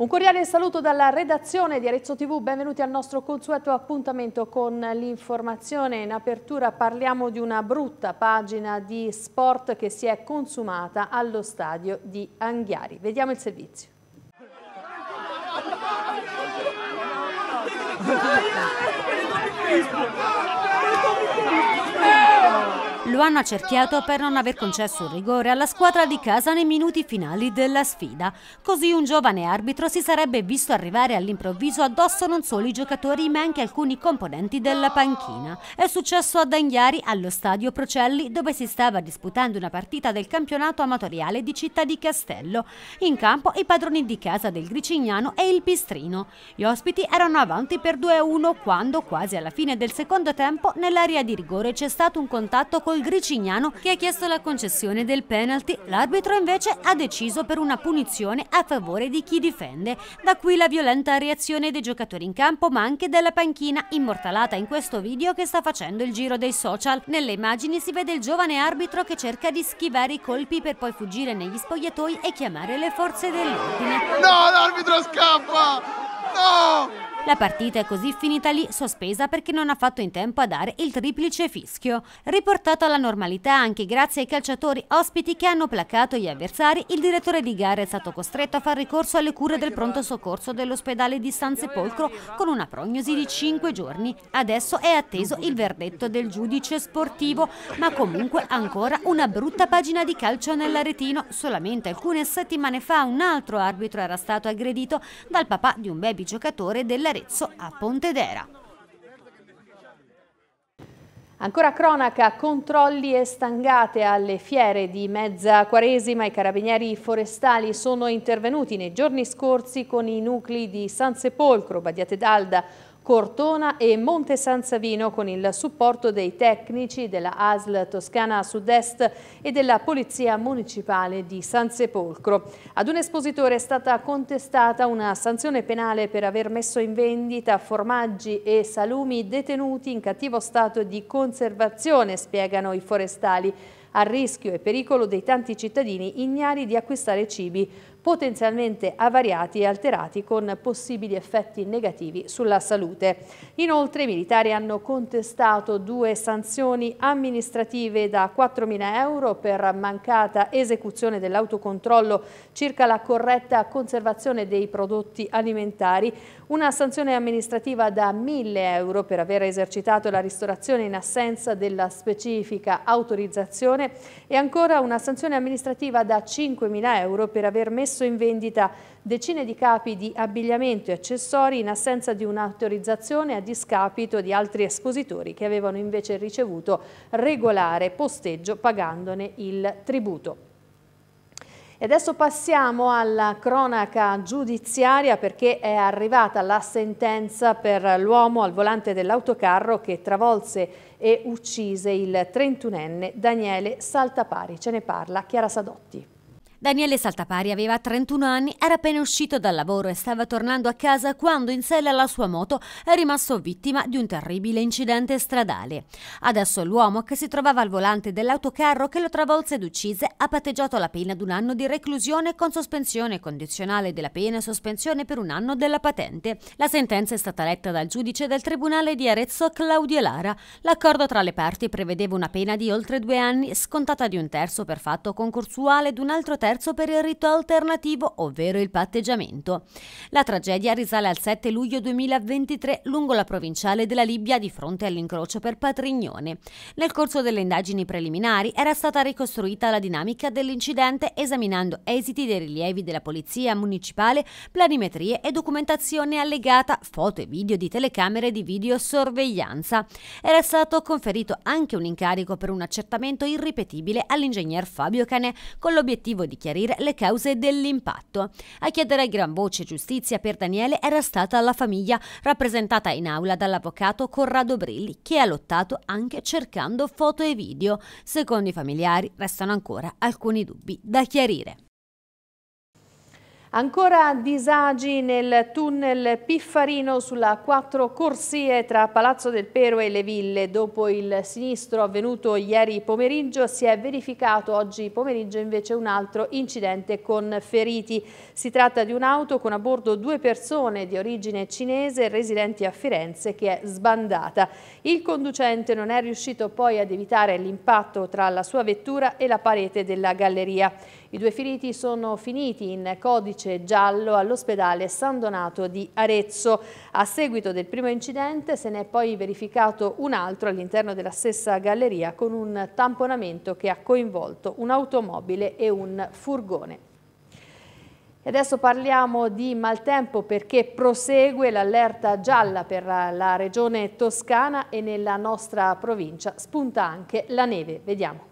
Un cordiale saluto dalla redazione di Arezzo TV, benvenuti al nostro consueto appuntamento con l'informazione. In apertura parliamo di una brutta pagina di sport che si è consumata allo stadio di Anghiari. Vediamo il servizio. Lo hanno accerchiato per non aver concesso un rigore alla squadra di casa nei minuti finali della sfida. Così un giovane arbitro si sarebbe visto arrivare all'improvviso addosso non solo i giocatori ma anche alcuni componenti della panchina. È successo a Dagnari allo stadio Procelli dove si stava disputando una partita del campionato amatoriale di Città di Castello. In campo i padroni di casa del Gricignano e il Pistrino. Gli ospiti erano avanti per 2-1 quando quasi alla fine del secondo tempo nell'area di rigore c'è stato un contatto con col Gricignano che ha chiesto la concessione del penalty. L'arbitro invece ha deciso per una punizione a favore di chi difende. Da qui la violenta reazione dei giocatori in campo ma anche della panchina immortalata in questo video che sta facendo il giro dei social. Nelle immagini si vede il giovane arbitro che cerca di schivare i colpi per poi fuggire negli spogliatoi e chiamare le forze dell'ordine. No, l'arbitro scappa! No! La partita è così finita lì, sospesa perché non ha fatto in tempo a dare il triplice fischio. Riportato alla normalità anche grazie ai calciatori ospiti che hanno placato gli avversari, il direttore di gara è stato costretto a far ricorso alle cure del pronto soccorso dell'ospedale di San Sepolcro con una prognosi di 5 giorni. Adesso è atteso il verdetto del giudice sportivo, ma comunque ancora una brutta pagina di calcio nell'aretino. Solamente alcune settimane fa un altro arbitro era stato aggredito dal papà di un baby giocatore della dall'Arezzo a Pontedera. Ancora cronaca, controlli e stangate alle fiere di Mezza Quaresima. I carabinieri forestali sono intervenuti nei giorni scorsi con i nuclei di San Sepolcro, Badiate d'Alda, Cortona e Monte San Savino con il supporto dei tecnici della ASL Toscana Sud-Est e della Polizia Municipale di San Sepolcro. Ad un espositore è stata contestata una sanzione penale per aver messo in vendita formaggi e salumi detenuti in cattivo stato di conservazione, spiegano i forestali, a rischio e pericolo dei tanti cittadini ignari di acquistare cibi potenzialmente avariati e alterati con possibili effetti negativi sulla salute. Inoltre i militari hanno contestato due sanzioni amministrative da 4.000 euro per mancata esecuzione dell'autocontrollo circa la corretta conservazione dei prodotti alimentari, una sanzione amministrativa da 1.000 euro per aver esercitato la ristorazione in assenza della specifica autorizzazione e ancora una sanzione amministrativa da 5.000 euro per aver messo messo in vendita decine di capi di abbigliamento e accessori in assenza di un'autorizzazione a discapito di altri espositori che avevano invece ricevuto regolare posteggio pagandone il tributo. E adesso passiamo alla cronaca giudiziaria perché è arrivata la sentenza per l'uomo al volante dell'autocarro che travolse e uccise il 31enne Daniele Saltapari. Ce ne parla Chiara Sadotti. Daniele Saltapari aveva 31 anni, era appena uscito dal lavoro e stava tornando a casa quando in sella alla sua moto è rimasto vittima di un terribile incidente stradale. Adesso l'uomo che si trovava al volante dell'autocarro che lo travolse ed uccise ha patteggiato la pena di un anno di reclusione con sospensione condizionale della pena e sospensione per un anno della patente. La sentenza è stata letta dal giudice del Tribunale di Arezzo Claudio Lara. L'accordo tra le parti prevedeva una pena di oltre due anni, scontata di un terzo per fatto concorsuale ed un altro terzo terzo per il rito alternativo, ovvero il patteggiamento. La tragedia risale al 7 luglio 2023 lungo la provinciale della Libia di fronte all'incrocio per Patrignone. Nel corso delle indagini preliminari era stata ricostruita la dinamica dell'incidente esaminando esiti dei rilievi della polizia municipale, planimetrie e documentazione allegata, foto e video di telecamere di videosorveglianza. Era stato conferito anche un incarico per un accertamento irripetibile all'ingegner Fabio Canè con l'obiettivo di chiarire le cause dell'impatto. A chiedere a gran voce giustizia per Daniele era stata la famiglia rappresentata in aula dall'avvocato Corrado Brilli che ha lottato anche cercando foto e video. Secondo i familiari restano ancora alcuni dubbi da chiarire. Ancora disagi nel tunnel Piffarino sulla quattro corsie tra Palazzo del Pero e Le Ville. Dopo il sinistro avvenuto ieri pomeriggio si è verificato oggi pomeriggio invece un altro incidente con feriti. Si tratta di un'auto con a bordo due persone di origine cinese residenti a Firenze che è sbandata. Il conducente non è riuscito poi ad evitare l'impatto tra la sua vettura e la parete della galleria. I due feriti sono finiti in codice giallo all'ospedale San Donato di Arezzo. A seguito del primo incidente se ne è poi verificato un altro all'interno della stessa galleria con un tamponamento che ha coinvolto un'automobile e un furgone. E adesso parliamo di maltempo perché prosegue l'allerta gialla per la regione toscana e nella nostra provincia spunta anche la neve. Vediamo.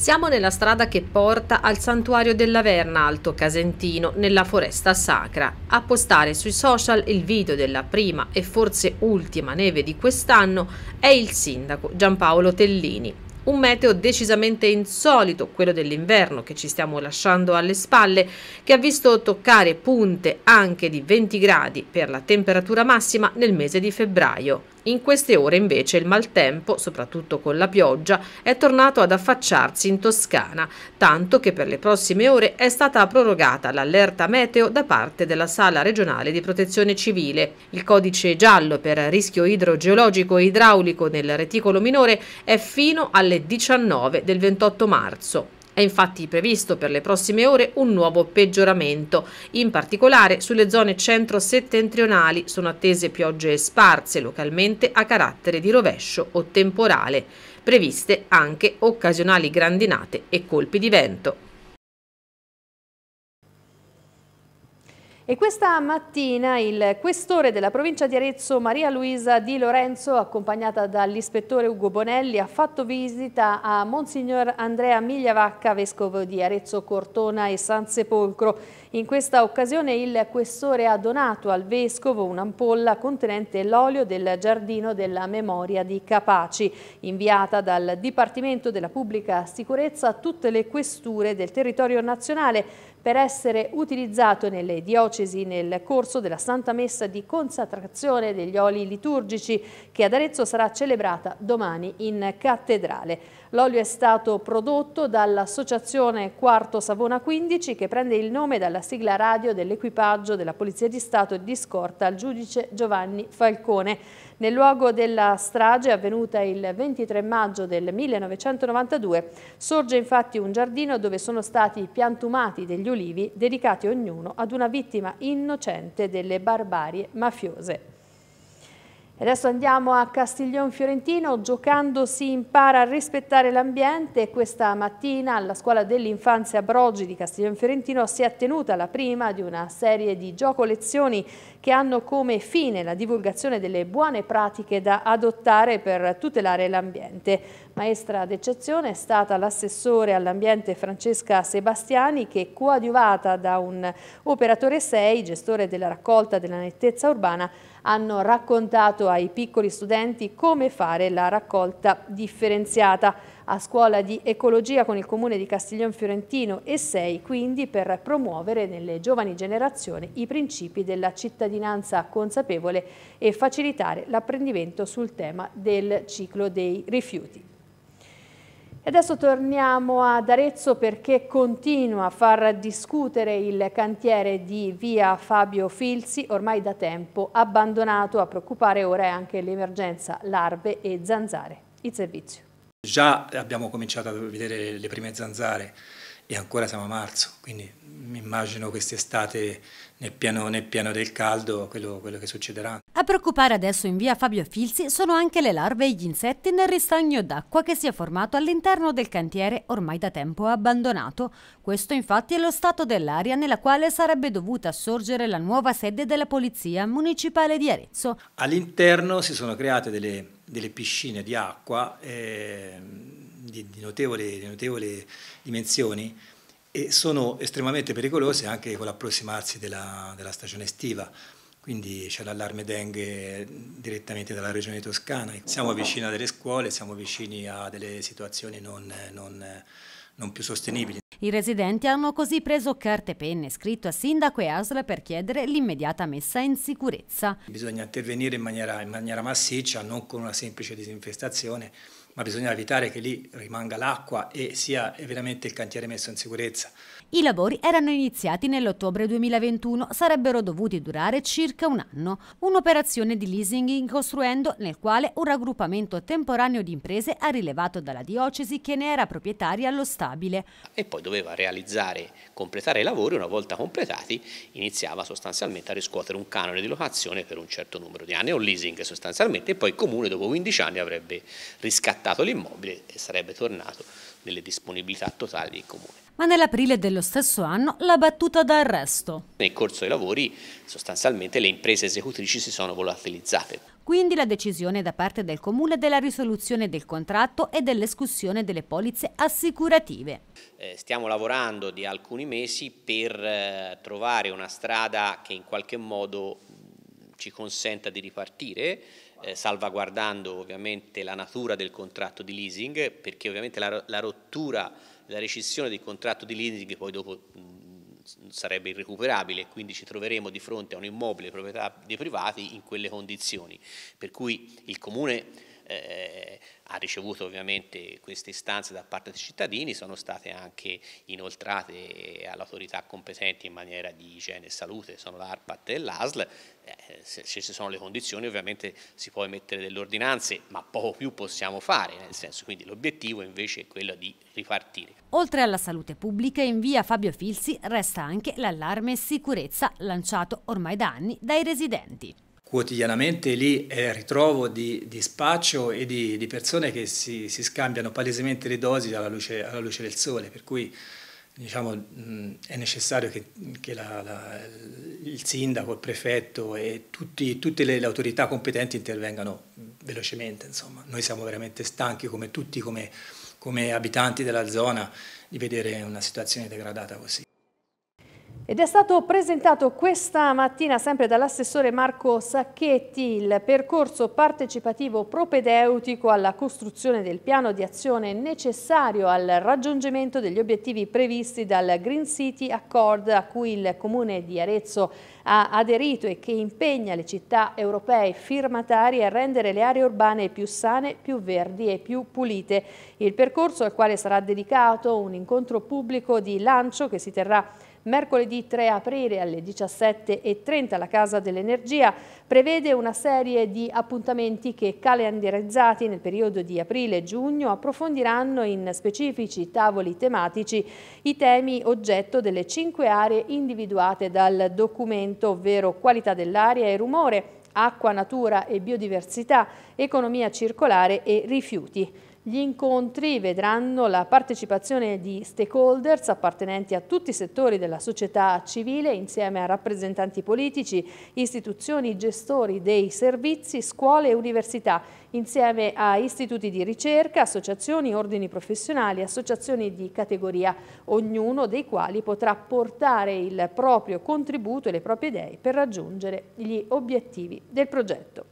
Siamo nella strada che porta al santuario della Verna Alto Casentino, nella foresta sacra. A postare sui social il video della prima e forse ultima neve di quest'anno è il sindaco Giampaolo Tellini. Un meteo decisamente insolito, quello dell'inverno che ci stiamo lasciando alle spalle, che ha visto toccare punte anche di 20 gradi per la temperatura massima nel mese di febbraio. In queste ore invece il maltempo, soprattutto con la pioggia, è tornato ad affacciarsi in Toscana, tanto che per le prossime ore è stata prorogata l'allerta meteo da parte della Sala regionale di protezione civile. Il codice giallo per rischio idrogeologico e idraulico nel reticolo minore è fino alle 19 del 28 marzo. È infatti previsto per le prossime ore un nuovo peggioramento. In particolare sulle zone centro-settentrionali sono attese piogge sparse localmente a carattere di rovescio o temporale. Previste anche occasionali grandinate e colpi di vento. E questa mattina il questore della provincia di Arezzo, Maria Luisa Di Lorenzo, accompagnata dall'ispettore Ugo Bonelli, ha fatto visita a Monsignor Andrea Migliavacca, vescovo di Arezzo, Cortona e San Sepolcro. In questa occasione il questore ha donato al vescovo un'ampolla contenente l'olio del giardino della memoria di Capaci, inviata dal Dipartimento della Pubblica Sicurezza a tutte le questure del territorio nazionale per essere utilizzato nelle diocesi nel corso della Santa Messa di consacrazione degli oli liturgici che ad Arezzo sarà celebrata domani in cattedrale. L'olio è stato prodotto dall'associazione Quarto Savona 15 che prende il nome dalla sigla radio dell'equipaggio della Polizia di Stato e di scorta al giudice Giovanni Falcone. Nel luogo della strage avvenuta il 23 maggio del 1992 sorge infatti un giardino dove sono stati piantumati degli olivi dedicati ognuno ad una vittima innocente delle barbarie mafiose adesso andiamo a Castiglion Fiorentino, giocando si impara a rispettare l'ambiente. Questa mattina alla scuola dell'infanzia Brogi di Castiglion Fiorentino si è tenuta la prima di una serie di gioco lezioni che hanno come fine la divulgazione delle buone pratiche da adottare per tutelare l'ambiente. Maestra d'eccezione è stata l'assessore all'ambiente Francesca Sebastiani che, coadiuvata da un operatore 6, gestore della raccolta della nettezza urbana, hanno raccontato ai piccoli studenti come fare la raccolta differenziata a scuola di ecologia con il comune di Castiglione Fiorentino e 6 quindi per promuovere nelle giovani generazioni i principi della cittadinanza consapevole e facilitare l'apprendimento sul tema del ciclo dei rifiuti. E adesso torniamo ad Arezzo perché continua a far discutere il cantiere di via Fabio Filzi, ormai da tempo abbandonato, a preoccupare ora è anche l'emergenza larve e zanzare. Il servizio. Già abbiamo cominciato a vedere le prime zanzare e ancora siamo a marzo, quindi mi immagino quest'estate nel piano, nel piano del caldo quello, quello che succederà. A preoccupare adesso in via Fabio Filzi sono anche le larve e gli insetti nel ristagno d'acqua che si è formato all'interno del cantiere ormai da tempo abbandonato. Questo infatti è lo stato dell'aria nella quale sarebbe dovuta sorgere la nuova sede della Polizia Municipale di Arezzo. All'interno si sono create delle, delle piscine di acqua eh, di, di, notevole, di notevoli dimensioni e sono estremamente pericolose anche con l'approssimarsi della, della stagione estiva quindi c'è l'allarme dengue direttamente dalla regione toscana. Siamo vicini a delle scuole, siamo vicini a delle situazioni non, non, non più sostenibili. I residenti hanno così preso carte penne, scritto a sindaco e ASL per chiedere l'immediata messa in sicurezza. Bisogna intervenire in maniera, in maniera massiccia, non con una semplice disinfestazione, ma bisogna evitare che lì rimanga l'acqua e sia veramente il cantiere messo in sicurezza. I lavori erano iniziati nell'ottobre 2021, sarebbero dovuti durare circa un anno. Un'operazione di leasing in costruendo nel quale un raggruppamento temporaneo di imprese ha rilevato dalla diocesi che ne era proprietaria allo stabile. E poi doveva realizzare, completare i lavori, una volta completati iniziava sostanzialmente a riscuotere un canone di locazione per un certo numero di anni, un leasing sostanzialmente, e poi il comune dopo 15 anni avrebbe riscattato mercato l'immobile e sarebbe tornato nelle disponibilità totali del comune. Ma nell'aprile dello stesso anno la battuta d'arresto. Nel corso dei lavori sostanzialmente le imprese esecutrici si sono volatilizzate. Quindi la decisione da parte del comune della risoluzione del contratto e dell'escussione delle polizze assicurative. Eh, stiamo lavorando di alcuni mesi per eh, trovare una strada che in qualche modo ci consenta di ripartire eh, salvaguardando ovviamente la natura del contratto di leasing, perché ovviamente la, la rottura, la rescissione del contratto di leasing poi dopo mh, mm, sarebbe irrecuperabile, quindi ci troveremo di fronte a un immobile proprietà dei privati in quelle condizioni, per cui il Comune eh, ha ricevuto ovviamente queste istanze da parte dei cittadini, sono state anche inoltrate all'autorità competente in maniera di igiene e salute, sono l'ARPAT e l'ASL, eh, se ci sono le condizioni ovviamente si può emettere delle ordinanze, ma poco più possiamo fare, nel senso quindi l'obiettivo invece è quello di ripartire. Oltre alla salute pubblica in via Fabio Filzi resta anche l'allarme sicurezza lanciato ormai da anni dai residenti quotidianamente lì è eh, ritrovo di, di spaccio e di, di persone che si, si, scambiano palesemente le dosi alla luce, alla luce del sole, per cui diciamo, mh, è necessario che, che la, la, il sindaco, il prefetto e tutti, tutte le, le, autorità competenti intervengano velocemente. Insomma. Noi siamo veramente stanchi come tutti, come, come abitanti della zona, di vedere una situazione degradata così. Ed è stato presentato questa mattina sempre dall'assessore Marco Sacchetti il percorso partecipativo propedeutico alla costruzione del piano di azione necessario al raggiungimento degli obiettivi previsti dal Green City Accord a cui il comune di Arezzo ha aderito e che impegna le città europee firmatarie a rendere le aree urbane più sane, più verdi e più pulite. Il percorso al quale sarà dedicato un incontro pubblico di lancio che si terrà Mercoledì 3 aprile alle 17.30 la Casa dell'Energia prevede una serie di appuntamenti che calendarizzati nel periodo di aprile e giugno approfondiranno in specifici tavoli tematici i temi oggetto delle cinque aree individuate dal documento, ovvero qualità dell'aria e rumore, acqua, natura e biodiversità, economia circolare e rifiuti. Gli incontri vedranno la partecipazione di stakeholders appartenenti a tutti i settori della società civile insieme a rappresentanti politici, istituzioni, gestori dei servizi, scuole e università, insieme a istituti di ricerca, associazioni, ordini professionali, associazioni di categoria, ognuno dei quali potrà portare il proprio contributo e le proprie idee per raggiungere gli obiettivi del progetto.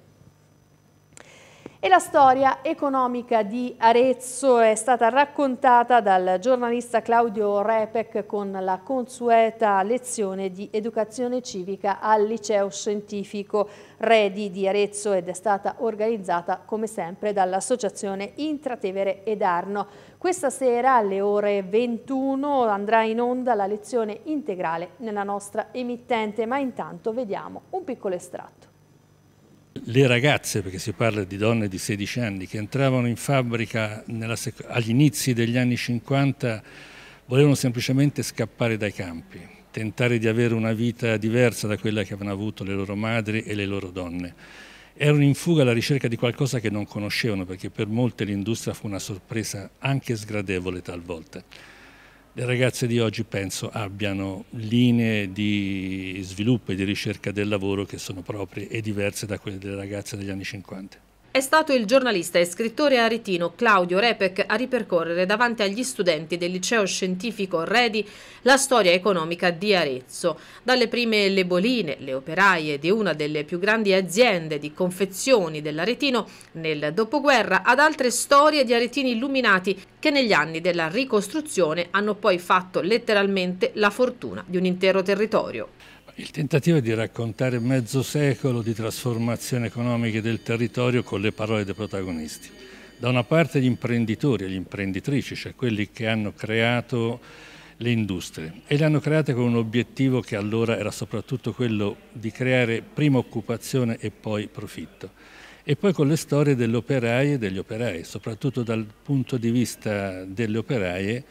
E la storia economica di Arezzo è stata raccontata dal giornalista Claudio Repec con la consueta lezione di educazione civica al liceo scientifico Redi di Arezzo ed è stata organizzata come sempre dall'associazione Intratevere ed Arno. Questa sera alle ore 21 andrà in onda la lezione integrale nella nostra emittente, ma intanto vediamo un piccolo estratto le ragazze, perché si parla di donne di 16 anni, che entravano in fabbrica agli inizi degli anni 50 volevano semplicemente scappare dai campi, tentare di avere una vita diversa da quella che avevano avuto le loro madri e le loro donne. Erano in fuga alla ricerca di qualcosa che non conoscevano, perché per molte l'industria fu una sorpresa anche sgradevole talvolta le ragazze di oggi penso abbiano linee di sviluppo e di ricerca del lavoro che sono proprie e diverse da quelle delle ragazze degli anni 50. È stato il giornalista e scrittore aretino Claudio Repec a ripercorrere davanti agli studenti del liceo scientifico Redi la storia economica di Arezzo. Dalle prime leboline, le operaie di una delle più grandi aziende di confezioni dell'aretino nel dopoguerra, ad altre storie di aretini illuminati che negli anni della ricostruzione hanno poi fatto letteralmente la fortuna di un intero territorio. Il tentativo è di raccontare mezzo secolo di trasformazione economica del territorio con le parole dei protagonisti. Da una parte gli imprenditori e gli imprenditrici, cioè quelli che hanno creato le industrie e le hanno create con un obiettivo che allora era soprattutto quello di creare prima occupazione e poi profitto. E poi con le storie delle operaie e degli operai, soprattutto dal punto di vista delle operaie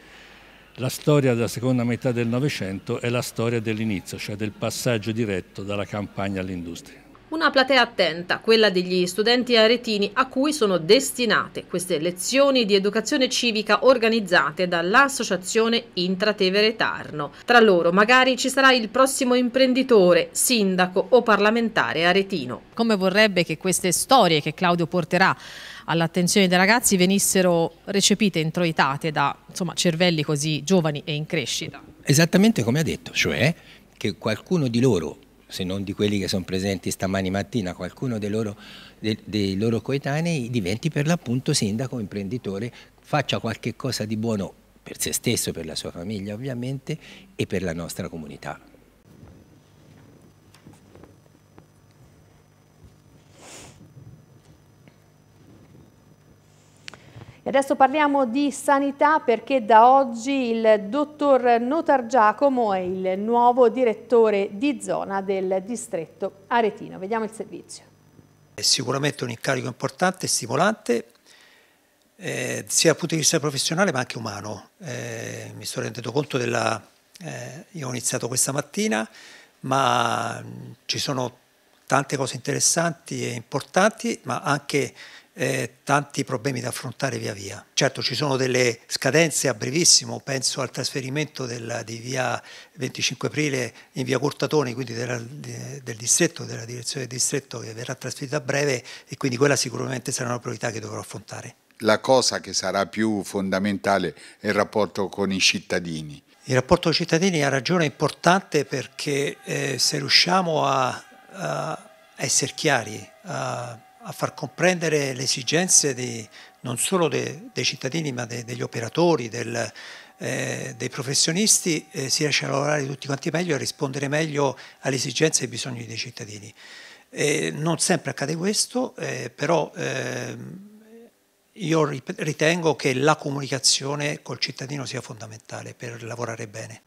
la storia della seconda metà del Novecento è la storia dell'inizio, cioè del passaggio diretto dalla campagna all'industria. Una platea attenta, quella degli studenti aretini a cui sono destinate queste lezioni di educazione civica organizzate dall'associazione Intratevere Tarno. Tra loro magari ci sarà il prossimo imprenditore, sindaco o parlamentare aretino. Come vorrebbe che queste storie che Claudio porterà all'attenzione dei ragazzi venissero recepite, introitate da insomma, cervelli così giovani e in crescita? Esattamente come ha detto, cioè che qualcuno di loro se non di quelli che sono presenti stamani mattina, qualcuno dei loro, dei, dei loro coetanei diventi per l'appunto sindaco, imprenditore, faccia qualche cosa di buono per se stesso, per la sua famiglia ovviamente e per la nostra comunità. adesso parliamo di sanità perché da oggi il dottor Notar Giacomo è il nuovo direttore di zona del distretto aretino. Vediamo il servizio. È sicuramente un incarico importante e stimolante eh, sia dal punto di vista professionale ma anche umano. Eh, mi sto rendendo conto della... Eh, io ho iniziato questa mattina ma mm, ci sono tante cose interessanti e importanti ma anche eh, tanti problemi da affrontare via via. Certo ci sono delle scadenze a brevissimo, penso al trasferimento della, di via 25 aprile in via Cortatoni, quindi della, del distretto, della direzione del distretto che verrà trasferita a breve e quindi quella sicuramente sarà una priorità che dovrò affrontare. La cosa che sarà più fondamentale è il rapporto con i cittadini. Il rapporto con i cittadini ha ragione importante perché eh, se riusciamo a, a essere chiari, a a far comprendere le esigenze di, non solo de, dei cittadini ma de, degli operatori, del, eh, dei professionisti, eh, si riesce a lavorare tutti quanti meglio e a rispondere meglio alle esigenze e ai bisogni dei cittadini. Eh, non sempre accade questo, eh, però ehm, io ritengo che la comunicazione col cittadino sia fondamentale per lavorare bene.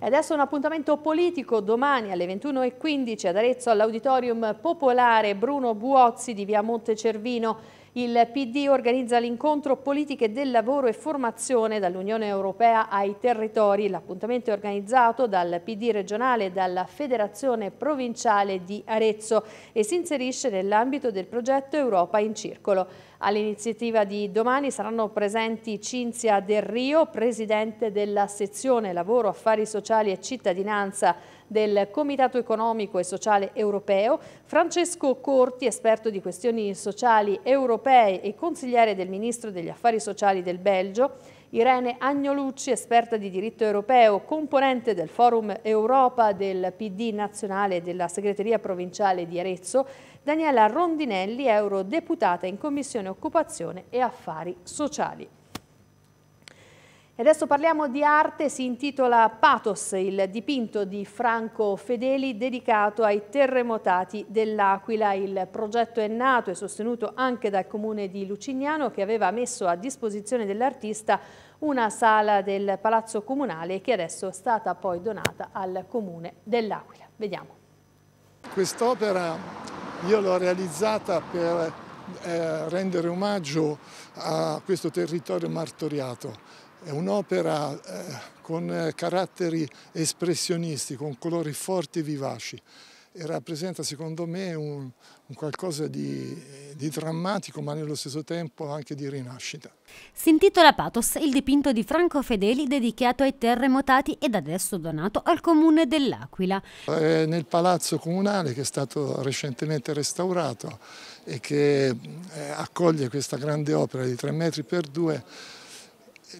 E adesso un appuntamento politico domani alle 21.15 ad Arezzo all'Auditorium Popolare Bruno Buozzi di via Monte Cervino. Il PD organizza l'incontro Politiche del lavoro e formazione dall'Unione Europea ai territori. L'appuntamento è organizzato dal PD regionale e dalla Federazione Provinciale di Arezzo e si inserisce nell'ambito del progetto Europa in Circolo. All'iniziativa di domani saranno presenti Cinzia Del Rio, presidente della sezione Lavoro, Affari Sociali e Cittadinanza del Comitato Economico e Sociale Europeo, Francesco Corti, esperto di questioni sociali europee e consigliere del Ministro degli Affari Sociali del Belgio, Irene Agnolucci, esperta di diritto europeo, componente del Forum Europa del PD nazionale e della segreteria provinciale di Arezzo, Daniela Rondinelli, eurodeputata in Commissione Occupazione e Affari Sociali. E adesso parliamo di arte, si intitola Pathos, il dipinto di Franco Fedeli dedicato ai terremotati dell'Aquila. Il progetto è nato e sostenuto anche dal comune di Lucignano che aveva messo a disposizione dell'artista una sala del Palazzo Comunale che adesso è stata poi donata al comune dell'Aquila. Vediamo. Quest'opera io l'ho realizzata per eh, rendere omaggio a questo territorio martoriato. È un'opera eh, con eh, caratteri espressionisti, con colori forti e vivaci e rappresenta secondo me un, un qualcosa di, di, drammatico ma nello stesso tempo anche di rinascita. Si intitola Patos, il dipinto di Franco Fedeli dedicato ai terremotati ed adesso donato al comune dell'Aquila. È nel palazzo comunale che è stato recentemente restaurato e che eh, accoglie questa grande opera di 3 metri per 2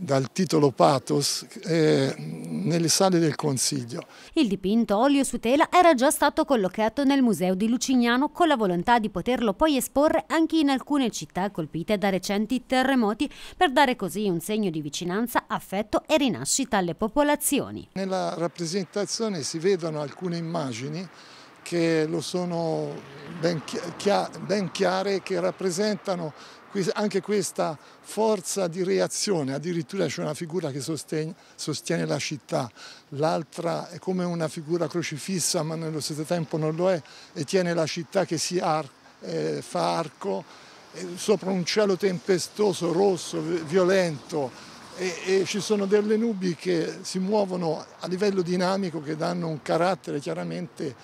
dal titolo Pathos eh, nelle sale del Consiglio. Il dipinto olio su tela era già stato collocato nel museo di Lucignano con la volontà di poterlo poi esporre anche in alcune città colpite da recenti terremoti per dare così un segno di vicinanza, affetto e rinascita alle popolazioni. Nella rappresentazione si vedono alcune immagini che lo sono ben, chiare, ben chiare che rappresentano anche questa forza di reazione, addirittura c'è una figura che sostiene, sostiene la città, l'altra è come una figura crocifissa ma nello stesso tempo non lo è e tiene la città che si ar eh, fa arco eh, sopra un cielo tempestoso, rosso, violento e, e ci sono delle nubi che si muovono a livello dinamico che danno un carattere chiaramente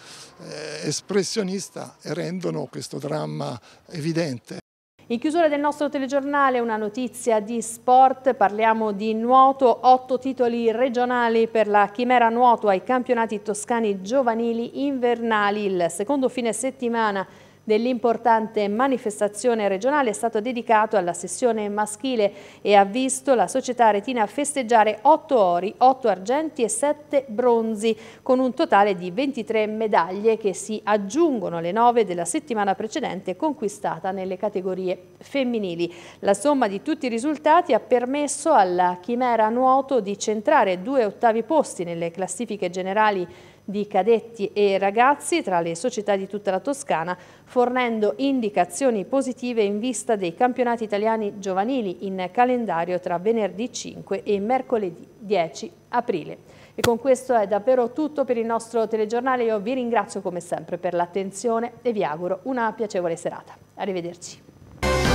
eh, espressionista e rendono questo dramma evidente. In chiusura del nostro telegiornale una notizia di sport, parliamo di nuoto, otto titoli regionali per la Chimera Nuoto ai campionati toscani giovanili invernali, il secondo fine settimana dell'importante manifestazione regionale è stato dedicato alla sessione maschile e ha visto la società retina festeggiare 8 ori, 8 argenti e 7 bronzi, con un totale di 23 medaglie che si aggiungono alle 9 della settimana precedente conquistata nelle categorie femminili. La somma di tutti i risultati ha permesso alla Chimera Nuoto di centrare due ottavi posti nelle classifiche generali di cadetti e ragazzi tra le società di tutta la Toscana, fornendo indicazioni positive in vista dei campionati italiani giovanili in calendario tra venerdì 5 e mercoledì 10 aprile. E con questo è davvero tutto per il nostro telegiornale. Io vi ringrazio come sempre per l'attenzione e vi auguro una piacevole serata. Arrivederci.